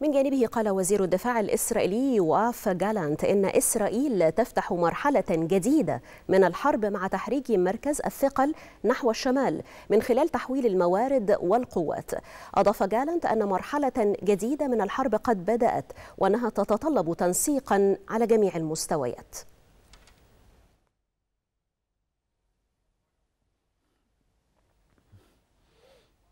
من جانبه قال وزير الدفاع الإسرائيلي واف جالانت إن إسرائيل تفتح مرحلة جديدة من الحرب مع تحريك مركز الثقل نحو الشمال من خلال تحويل الموارد والقوات أضاف جالانت أن مرحلة جديدة من الحرب قد بدأت وأنها تتطلب تنسيقا على جميع المستويات